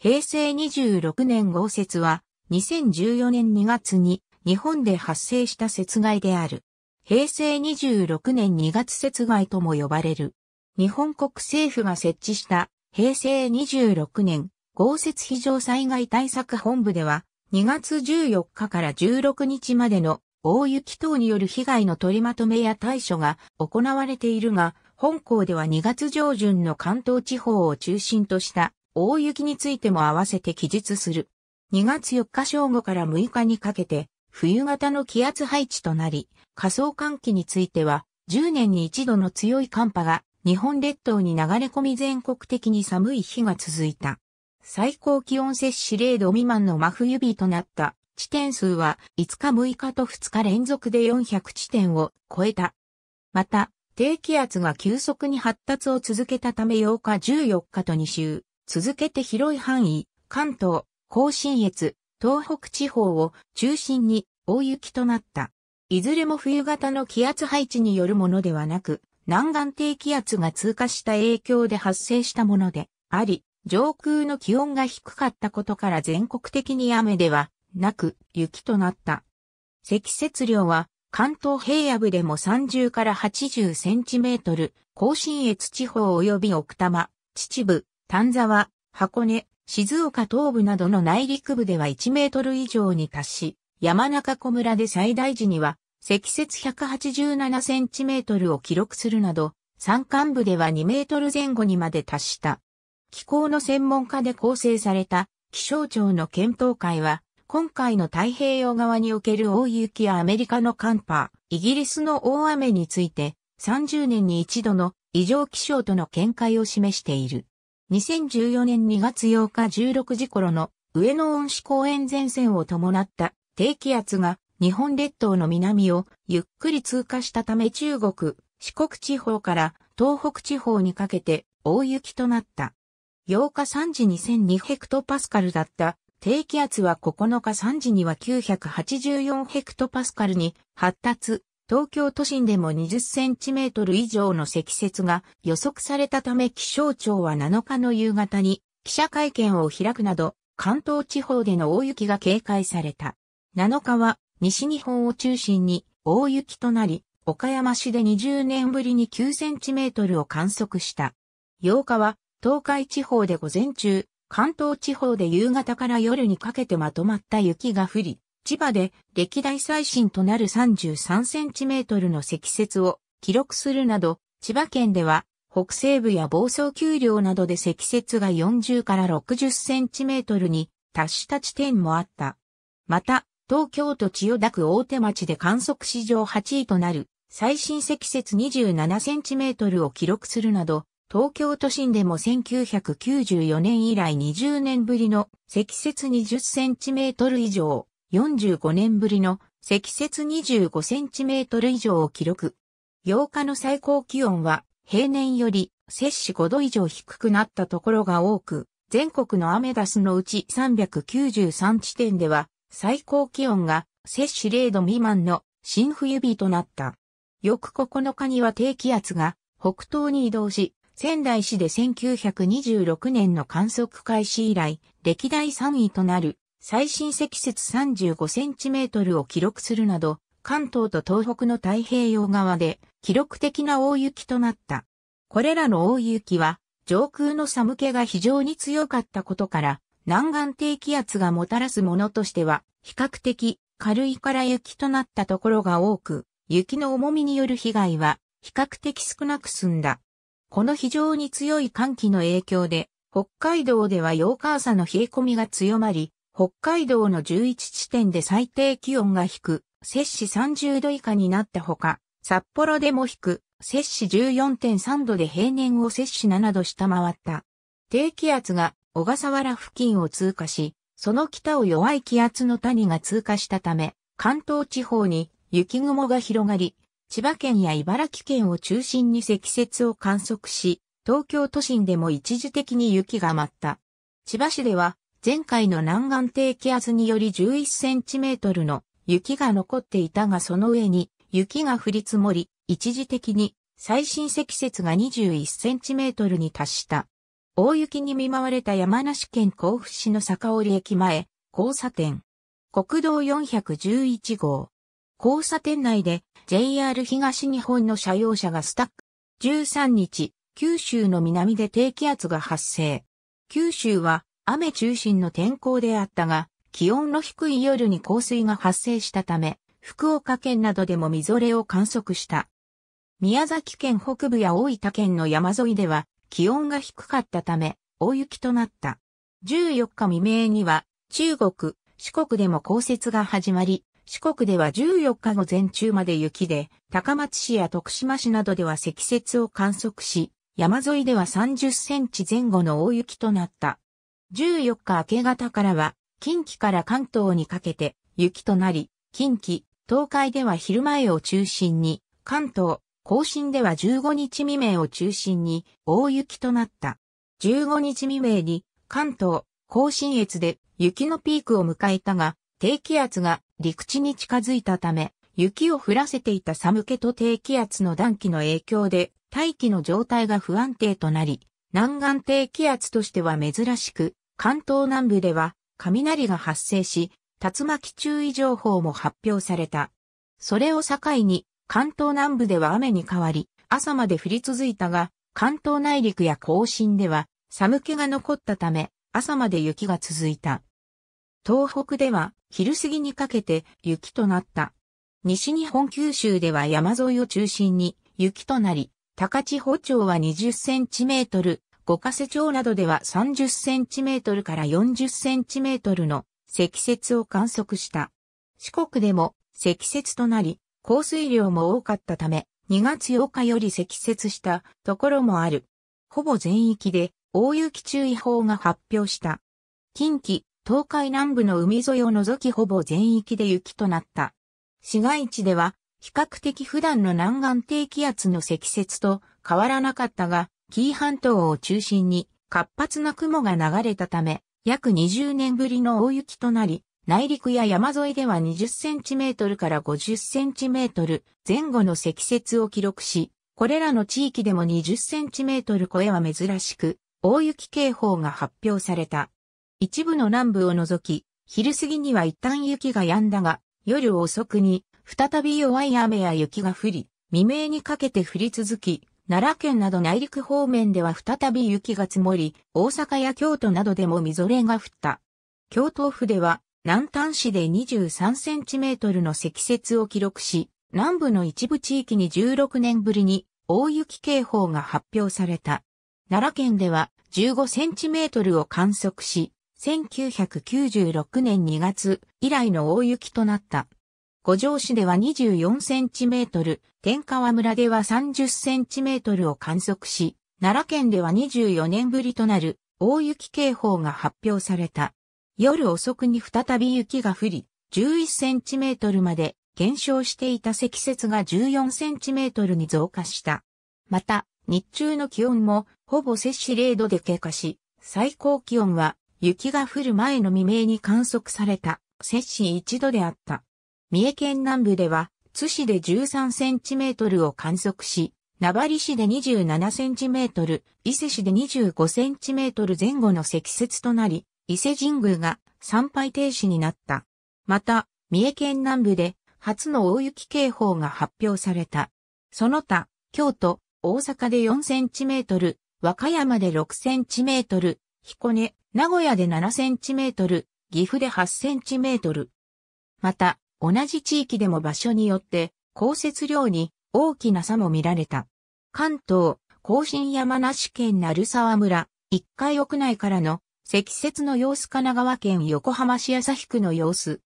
平成26年豪雪は2014年2月に日本で発生した雪害である。平成26年2月雪害とも呼ばれる。日本国政府が設置した平成26年豪雪非常災害対策本部では2月14日から16日までの大雪等による被害の取りまとめや対処が行われているが、本校では2月上旬の関東地方を中心とした大雪についても合わせて記述する。2月4日正午から6日にかけて、冬型の気圧配置となり、仮想寒気については、10年に一度の強い寒波が日本列島に流れ込み全国的に寒い日が続いた。最高気温摂取0度未満の真冬日となった地点数は5日6日と2日連続で400地点を超えた。また、低気圧が急速に発達を続けたため8日14日と2週、続けて広い範囲、関東、甲信越、東北地方を中心に大雪となった。いずれも冬型の気圧配置によるものではなく、南岸低気圧が通過した影響で発生したものであり、上空の気温が低かったことから全国的に雨ではなく雪となった。積雪量は関東平野部でも30から80センチメートル、甲信越地方及び奥多摩、秩父、丹沢、箱根、静岡東部などの内陸部では1メートル以上に達し、山中湖村で最大時には積雪187センチメートルを記録するなど、山間部では2メートル前後にまで達した。気候の専門家で構成された気象庁の検討会は、今回の太平洋側における大雪やアメリカの寒波、イギリスの大雨について、30年に一度の異常気象との見解を示している。2014年2月8日16時頃の上野恩賜公園前線を伴った低気圧が日本列島の南をゆっくり通過したため中国、四国地方から東北地方にかけて大雪となった。8日3時2 0 0 2ヘクトパスカルだった低気圧は9日3時には984ヘクトパスカルに発達、東京都心でも20センチメートル以上の積雪が予測されたため気象庁は7日の夕方に記者会見を開くなど関東地方での大雪が警戒された。7日は西日本を中心に大雪となり、岡山市で20年ぶりに9センチメートルを観測した。8日は東海地方で午前中、関東地方で夕方から夜にかけてまとまった雪が降り、千葉で歴代最新となる33センチメートルの積雪を記録するなど、千葉県では北西部や房総丘陵などで積雪が40から60センチメートルに達した地点もあった。また、東京都千代田区大手町で観測史上8位となる最新積雪27センチメートルを記録するなど、東京都心でも1994年以来20年ぶりの積雪20センチメートル以上45年ぶりの積雪25センチメートル以上を記録。8日の最高気温は平年より摂氏5度以上低くなったところが多く、全国のアメダスのうち393地点では最高気温が摂氏0度未満の新冬日となった。翌9日には低気圧が北東に移動し、仙台市で1926年の観測開始以来、歴代3位となる最深積雪35センチメートルを記録するなど、関東と東北の太平洋側で記録的な大雪となった。これらの大雪は上空の寒気が非常に強かったことから南岸低気圧がもたらすものとしては比較的軽いから雪となったところが多く、雪の重みによる被害は比較的少なく済んだ。この非常に強い寒気の影響で北海道では8日朝の冷え込みが強まり、北海道の11地点で最低気温が低、く、摂氏30度以下になったほか、札幌でも低、く、摂氏14.3度で平年を摂氏7度下回った。低気圧が小笠原付近を通過し、その北を弱い気圧の谷が通過したため、関東地方に雪雲が広がり、千葉県や茨城県を中心に積雪を観測し、東京都心でも一時的に雪が舞った。千葉市では前回の南岸低気圧により11センチメートルの雪が残っていたがその上に雪が降り積もり、一時的に最深積雪が21センチメートルに達した。大雪に見舞われた山梨県甲府市の坂織駅前、交差点。国道411号。交差点内で JR 東日本の車用車がスタック。13日、九州の南で低気圧が発生。九州は雨中心の天候であったが、気温の低い夜に降水が発生したため、福岡県などでもみぞれを観測した。宮崎県北部や大分県の山沿いでは気温が低かったため大雪となった。14日未明には中国、四国でも降雪が始まり、四国では14日午前中まで雪で、高松市や徳島市などでは積雪を観測し、山沿いでは30センチ前後の大雪となった。14日明け方からは、近畿から関東にかけて雪となり、近畿、東海では昼前を中心に、関東、甲信では15日未明を中心に大雪となった。15日未明に関東、甲信越で雪のピークを迎えたが、低気圧が陸地に近づいたため、雪を降らせていた寒気と低気圧の暖気の影響で、大気の状態が不安定となり、南岸低気圧としては珍しく、関東南部では雷が発生し、竜巻注意情報も発表された。それを境に、関東南部では雨に変わり、朝まで降り続いたが、関東内陸や甲信では寒気が残ったため、朝まで雪が続いた。東北では昼過ぎにかけて雪となった。西日本九州では山沿いを中心に雪となり、高千穂町は20センチメートル、五ヶ瀬町などでは30センチメートルから40センチメートルの積雪を観測した。四国でも積雪となり、降水量も多かったため、2月8日より積雪したところもある。ほぼ全域で大雪注意報が発表した。近畿、東海南部の海沿いを除きほぼ全域で雪となった。市街地では比較的普段の南岸低気圧の積雪と変わらなかったが、紀伊半島を中心に活発な雲が流れたため、約20年ぶりの大雪となり、内陸や山沿いでは20センチメートルから50センチメートル前後の積雪を記録し、これらの地域でも20センチメートル超えは珍しく、大雪警報が発表された。一部の南部を除き、昼過ぎには一旦雪が止んだが、夜遅くに再び弱い雨や雪が降り、未明にかけて降り続き、奈良県など内陸方面では再び雪が積もり、大阪や京都などでもみぞれが降った。京都府では、南丹市で23センチメートルの積雪を記録し、南部の一部地域に16年ぶりに大雪警報が発表された。奈良県では15センチメートルを観測し、1996年2月以来の大雪となった。五条市では24センチメートル、天川村では30センチメートルを観測し、奈良県では24年ぶりとなる大雪警報が発表された。夜遅くに再び雪が降り、11センチメートルまで減少していた積雪が14センチメートルに増加した。また、日中の気温もほぼ摂氏0度で経過し、最高気温は雪が降る前の未明に観測された摂氏1度であった。三重県南部では津市で13センチメートルを観測し、名張市で27センチメートル、伊勢市で25センチメートル前後の積雪となり、伊勢神宮が参拝停止になった。また、三重県南部で初の大雪警報が発表された。その他、京都、大阪で4センチメートル、和歌山で6センチメートル、彦根、名古屋で7センチメートル、岐阜で8センチメートル。また、同じ地域でも場所によって降雪量に大きな差も見られた。関東、甲信山梨県鳴沢村、1階屋内からの積雪の様子神奈川県横浜市日区の様子。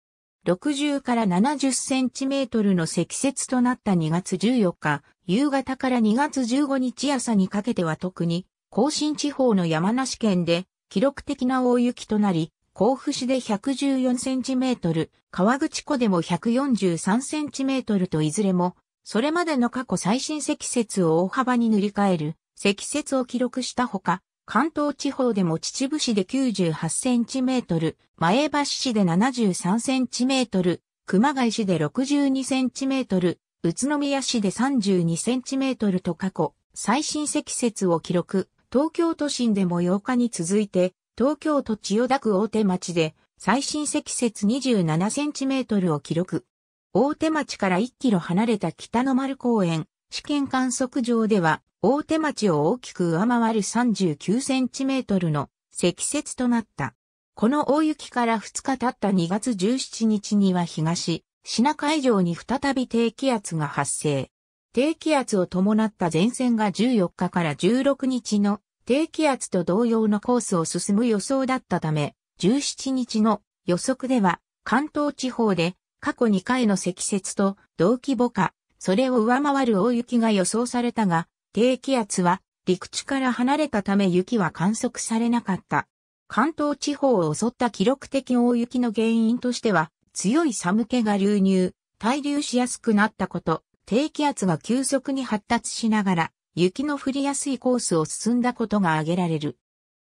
60から70センチメートルの積雪となった2月14日、夕方から2月15日朝にかけては特に、甲信地方の山梨県で記録的な大雪となり、甲府市で114センチメートル、川口湖でも143センチメートルといずれも、それまでの過去最新積雪を大幅に塗り替える、積雪を記録したほか、関東地方でも秩父市で98センチメートル、前橋市で73センチメートル、熊谷市で62センチメートル、宇都宮市で32センチメートルと過去、最新積雪を記録、東京都心でも8日に続いて、東京都千代田区大手町で最深積雪27センチメートルを記録。大手町から1キロ離れた北の丸公園、試験観測場では大手町を大きく上回る39センチメートルの積雪となった。この大雪から2日経った2月17日には東、品海上に再び低気圧が発生。低気圧を伴った前線が14日から16日の低気圧と同様のコースを進む予想だったため、17日の予測では関東地方で過去2回の積雪と同規模か、それを上回る大雪が予想されたが、低気圧は陸地から離れたため雪は観測されなかった。関東地方を襲った記録的大雪の原因としては、強い寒気が流入、滞留しやすくなったこと、低気圧が急速に発達しながら、雪の降りやすいコースを進んだことが挙げられる。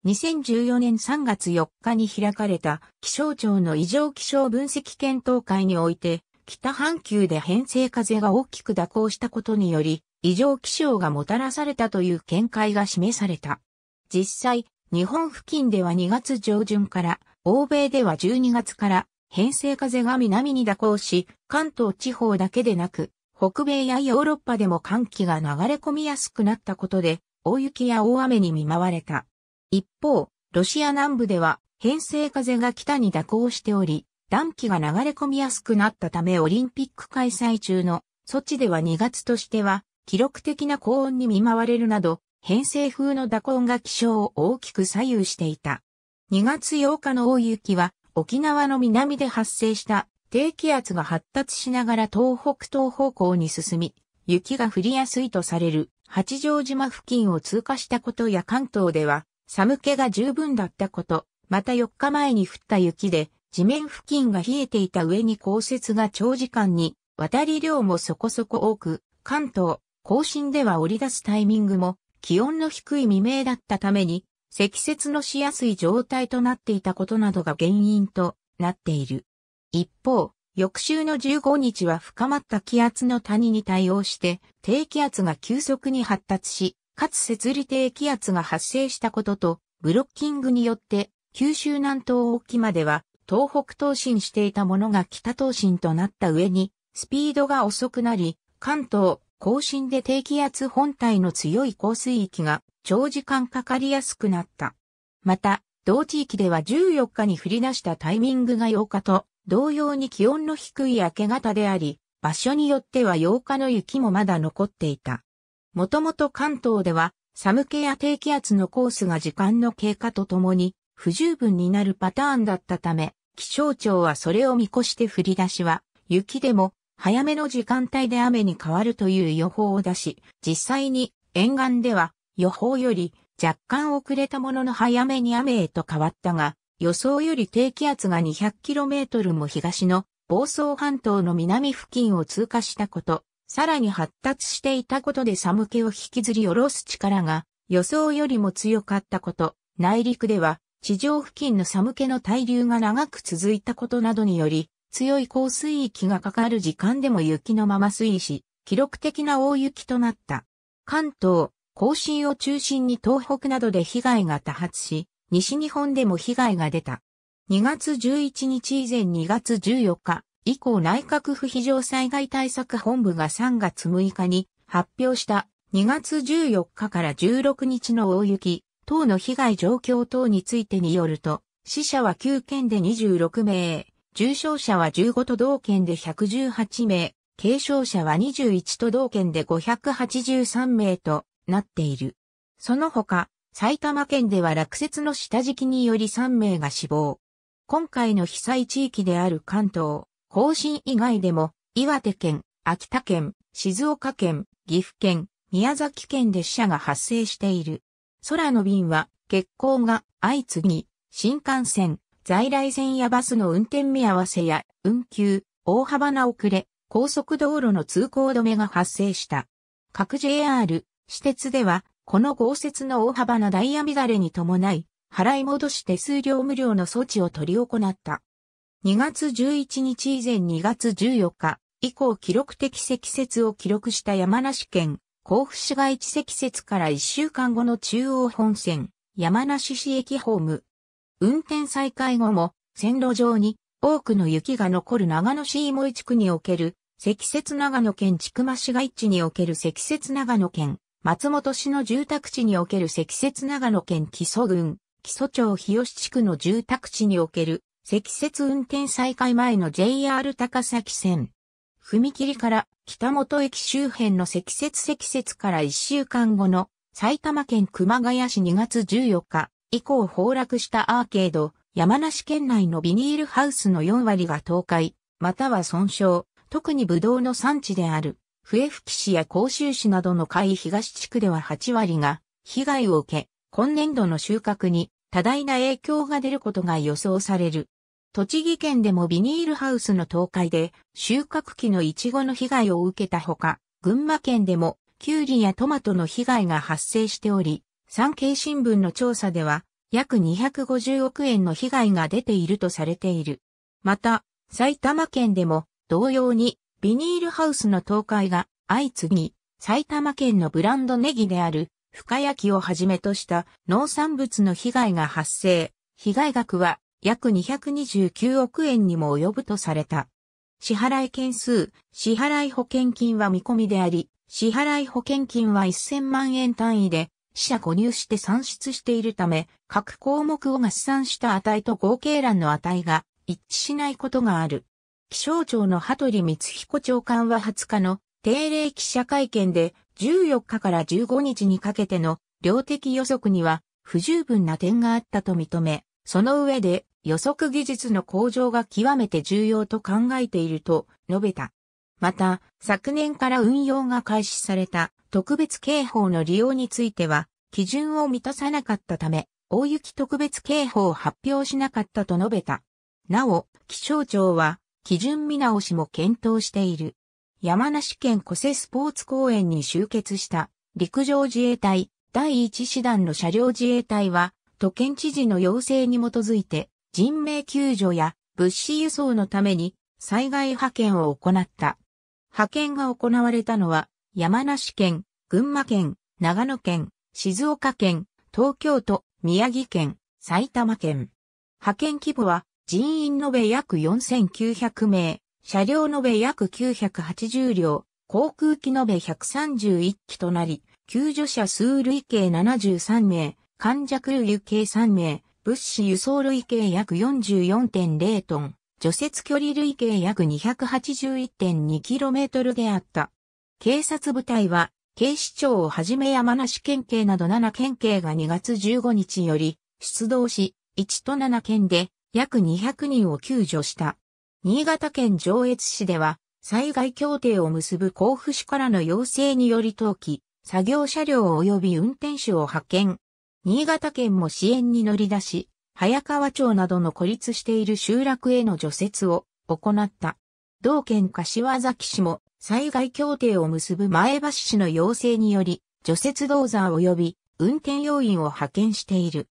2014年3月4日に開かれた気象庁の異常気象分析検討会において、北半球で偏西風が大きく蛇行したことにより、異常気象がもたらされたという見解が示された。実際、日本付近では2月上旬から、欧米では12月から、偏西風が南に蛇行し、関東地方だけでなく、北米やヨーロッパでも寒気が流れ込みやすくなったことで、大雪や大雨に見舞われた。一方、ロシア南部では偏西風が北に蛇行しており、暖気が流れ込みやすくなったためオリンピック開催中の措置では2月としては記録的な高温に見舞われるなど、偏西風の蛇行が気象を大きく左右していた。2月8日の大雪は沖縄の南で発生した低気圧が発達しながら東北東方向に進み、雪が降りやすいとされる八丈島付近を通過したことや関東では寒気が十分だったこと、また4日前に降った雪で地面付近が冷えていた上に降雪が長時間に渡り量もそこそこ多く、関東、甲信では降り出すタイミングも気温の低い未明だったために積雪のしやすい状態となっていたことなどが原因となっている。一方、翌週の15日は深まった気圧の谷に対応して、低気圧が急速に発達し、かつ設理低気圧が発生したことと、ブロッキングによって、九州南東沖までは、東北東進していたものが北東進となった上に、スピードが遅くなり、関東、甲信で低気圧本体の強い降水域が長時間かかりやすくなった。また、同地域では14日に降り出したタイミングが8日と同様に気温の低い明け方であり、場所によっては8日の雪もまだ残っていた。もともと関東では、寒気や低気圧のコースが時間の経過とともに不十分になるパターンだったため、気象庁はそれを見越して降り出しは、雪でも早めの時間帯で雨に変わるという予報を出し、実際に沿岸では予報より若干遅れたものの早めに雨へと変わったが、予想より低気圧が 200km も東の房総半島の南付近を通過したこと、さらに発達していたことで寒気を引きずり下ろす力が予想よりも強かったこと、内陸では地上付近の寒気の滞留が長く続いたことなどにより、強い降水域がかかる時間でも雪のまま推移し、記録的な大雪となった。関東、甲信を中心に東北などで被害が多発し、西日本でも被害が出た。2月11日以前2月14日以降内閣府非常災害対策本部が3月6日に発表した2月14日から16日の大雪等の被害状況等についてによると、死者は9県で26名、重症者は15都道県で118名、軽症者は21都道県で583名となっている。その他、埼玉県では落雪の下敷きにより3名が死亡。今回の被災地域である関東、甲信以外でも、岩手県、秋田県、静岡県、岐阜県、宮崎県で死者が発生している。空の便は、欠航が相次ぎ、新幹線、在来線やバスの運転見合わせや運休、大幅な遅れ、高速道路の通行止めが発生した。各 JR、私鉄ではこの豪雪の大幅なダイヤ乱れに伴い、払い戻し手数料無料の措置を取り行った。2月11日以前2月14日以降記録的積雪を記録した山梨県甲府市街地積雪から1週間後の中央本線山梨市駅ホーム。運転再開後も線路上に多くの雪が残る長野市芋井地区における積雪長野県千曲市街地における積雪長野県松本市の住宅地における積雪長野県木曽郡、木曽町日吉地区の住宅地における積雪運転再開前の JR 高崎線。踏切から北本駅周辺の積雪積雪から1週間後の埼玉県熊谷市2月14日以降崩落したアーケード、山梨県内のビニールハウスの4割が倒壊、または損傷、特にブドウの産地である笛吹市や甲州市などの海東地区では8割が被害を受け、今年度の収穫に多大な影響が出ることが予想される。栃木県でもビニールハウスの倒壊で収穫期のイチゴの被害を受けたほか、群馬県でもキュウリやトマトの被害が発生しており、産経新聞の調査では約250億円の被害が出ているとされている。また、埼玉県でも同様にビニールハウスの倒壊が相次ぎ、埼玉県のブランドネギである深焼きをはじめとした農産物の被害が発生。被害額は約229億円にも及ぶとされた。支払い件数、支払い保険金は見込みであり、支払い保険金は1000万円単位で、死者購入して算出しているため、各項目を合算した値と合計欄の値が一致しないことがある。気象庁の羽鳥光彦長官は20日の定例記者会見で14日から15日にかけての量的予測には不十分な点があったと認め、その上で予測技術の向上が極めて重要と考えていると述べた。また、昨年から運用が開始された特別警報の利用については、基準を満たさなかったため、大雪特別警報を発表しなかったと述べた。なお、気象庁は、基準見直しも検討している。山梨県小瀬スポーツ公園に集結した陸上自衛隊第1師団の車両自衛隊は都県知事の要請に基づいて人命救助や物資輸送のために災害派遣を行った。派遣が行われたのは山梨県、群馬県、長野県、静岡県、東京都、宮城県、埼玉県。派遣規模は人員延べ約4900名、車両延べ約980両、航空機延べ131機となり、救助者数累計73名、患者空輸計3名、物資輸送累計約44.0トン、除雪距離累計約 281.2km であった。警察部隊は、警視庁をはじめ山梨県警など7県警が2月15日より出動し、1都7県で約200人を救助した。新潟県上越市では、災害協定を結ぶ甲府市からの要請により登記、作業車両及び運転手を派遣。新潟県も支援に乗り出し、早川町などの孤立している集落への除雪を行った。同県柏崎市も災害協定を結ぶ前橋市の要請により、除雪道座及び運転要員を派遣している。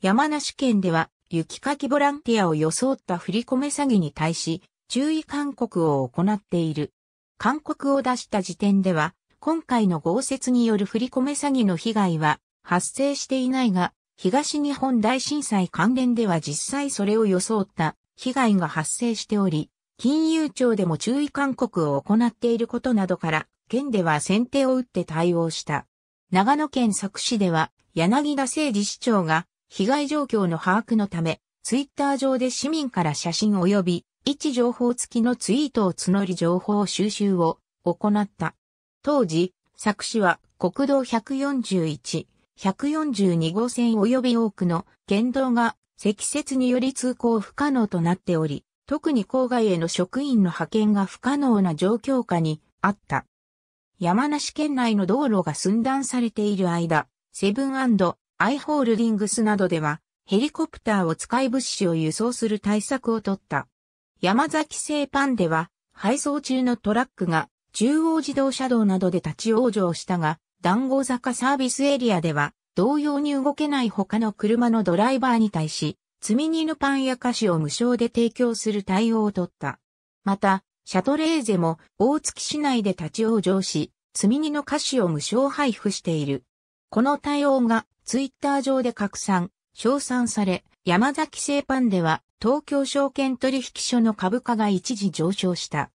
山梨県では雪かきボランティアを装った振り込め詐欺に対し、注意勧告を行っている。勧告を出した時点では、今回の豪雪による振り込め詐欺の被害は発生していないが、東日本大震災関連では実際それを装った被害が発生しており、金融庁でも注意勧告を行っていることなどから、県では先手を打って対応した。長野県佐久市では、柳田誠二市長が被害状況の把握のため、ツイッター上で市民から写真及び位置情報付きのツイートを募り情報収集を行った。当時、作詞は国道141、142号線及び多くの県道が積雪により通行不可能となっており、特に郊外への職員の派遣が不可能な状況下にあった。山梨県内の道路が寸断されている間、セブンアイホールディングスなどでは、ヘリコプターを使い物資を輸送する対策を取った。山崎製パンでは、配送中のトラックが中央自動車道などで立ち往生したが、談合坂サービスエリアでは、同様に動けない他の車のドライバーに対し、積み荷のパンや菓子を無償で提供する対応を取った。また、シャトレーゼも大月市内で立ち往生し、積み荷の菓子を無償配布している。この対応がツイッター上で拡散、称賛され、山崎製パンでは東京証券取引所の株価が一時上昇した。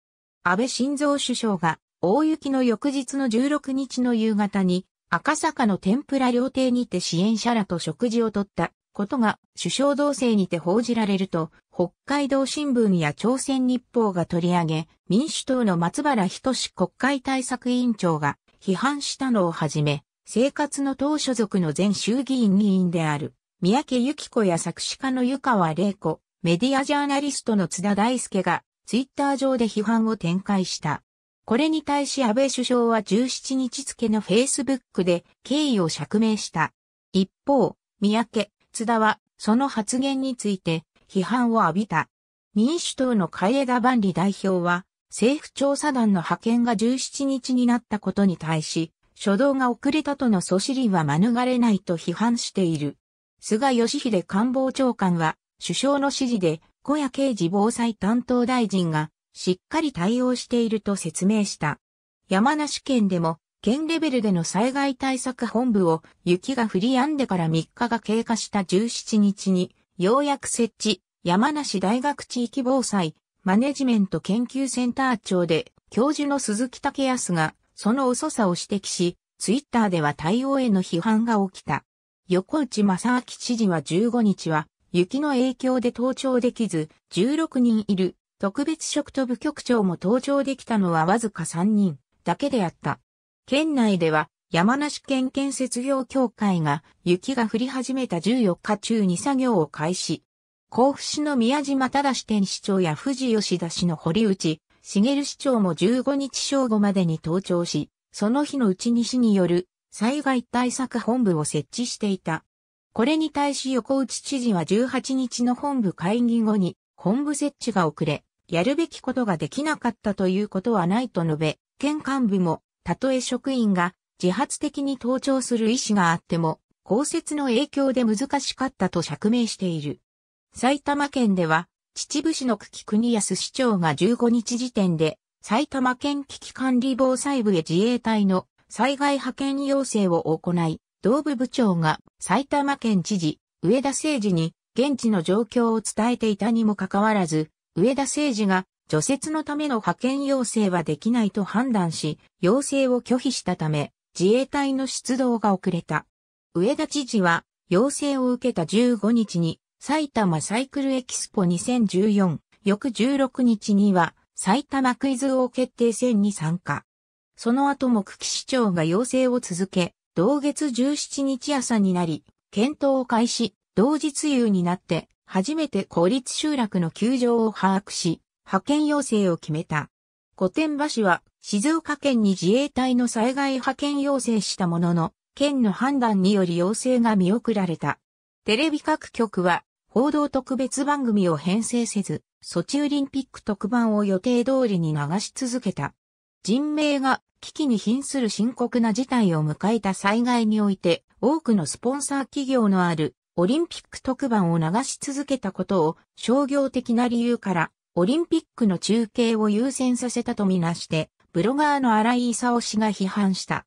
安倍晋三首相が大雪の翌日の16日の夕方に赤坂の天ぷら料亭にて支援者らと食事をとったことが首相同棲にて報じられると北海道新聞や朝鮮日報が取り上げ民主党の松原志国会対策委員長が批判したのをはじめ生活の党所属の前衆議院議員である、三宅由紀子や作詞家の湯川玲子、メディアジャーナリストの津田大介が、ツイッター上で批判を展開した。これに対し安倍首相は17日付のフェイスブックで敬意を釈明した。一方、三宅、津田は、その発言について批判を浴びた。民主党の海江田万里代表は、政府調査団の派遣が17日になったことに対し、初動が遅れたとのそしりは免れないと批判している。菅義偉官房長官は、首相の指示で、小谷刑事防災担当大臣が、しっかり対応していると説明した。山梨県でも、県レベルでの災害対策本部を雪が降り止んでから3日が経過した17日に、ようやく設置、山梨大学地域防災マネジメント研究センター長で、教授の鈴木武康が、その遅さを指摘し、ツイッターでは対応への批判が起きた。横内正明知事は15日は、雪の影響で登庁できず、16人いる特別職と部局長も登庁できたのはわずか3人だけであった。県内では、山梨県建設業協会が雪が降り始めた14日中に作業を開始。甲府市の宮島正支店市長や富士吉田市の堀内茂市長も15日正午までに登庁し、その日のうちに市による災害対策本部を設置していた。これに対し横内知事は18日の本部会議後に本部設置が遅れ、やるべきことができなかったということはないと述べ、県幹部も、たとえ職員が自発的に登庁する意思があっても、降雪の影響で難しかったと釈明している。埼玉県では、秩父市の久喜国安市長が15日時点で、埼玉県危機管理防災部へ自衛隊の災害派遣要請を行い、同部部長が埼玉県知事、上田誠司に現地の状況を伝えていたにもかかわらず、上田誠司が除雪のための派遣要請はできないと判断し、要請を拒否したため、自衛隊の出動が遅れた。上田知事は、要請を受けた15日に、埼玉サイクルエキスポ2014、翌16日には、埼玉クイズ王決定戦に参加。その後も久喜市長が要請を続け、同月17日朝になり、検討を開始、同日夕になって、初めて公立集落の球場を把握し、派遣要請を決めた。御殿場市は、静岡県に自衛隊の災害派遣要請したものの、県の判断により要請が見送られた。テレビ各局は報道特別番組を編成せず、ソチオリンピック特番を予定通りに流し続けた。人命が危機に瀕する深刻な事態を迎えた災害において、多くのスポンサー企業のあるオリンピック特番を流し続けたことを商業的な理由から、オリンピックの中継を優先させたとみなして、ブロガーの荒井勲氏が批判した。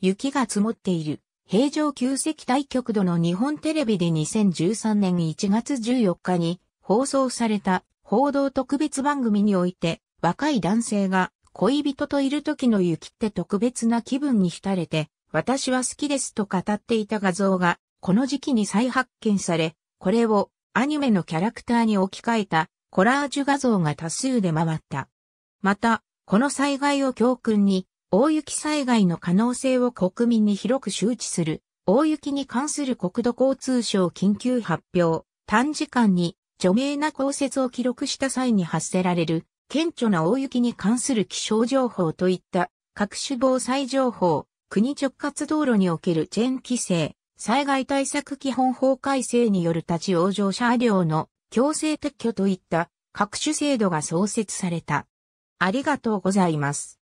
雪が積もっている。平常旧石対局度の日本テレビで2013年1月14日に放送された報道特別番組において若い男性が恋人といる時の雪って特別な気分に浸れて私は好きですと語っていた画像がこの時期に再発見されこれをアニメのキャラクターに置き換えたコラージュ画像が多数で回った。また、この災害を教訓に大雪災害の可能性を国民に広く周知する、大雪に関する国土交通省緊急発表、短時間に著名な降雪を記録した際に発せられる、顕著な大雪に関する気象情報といった各種防災情報、国直轄道路におけるチェーン規制、災害対策基本法改正による立ち往生車両の強制撤去といった各種制度が創設された。ありがとうございます。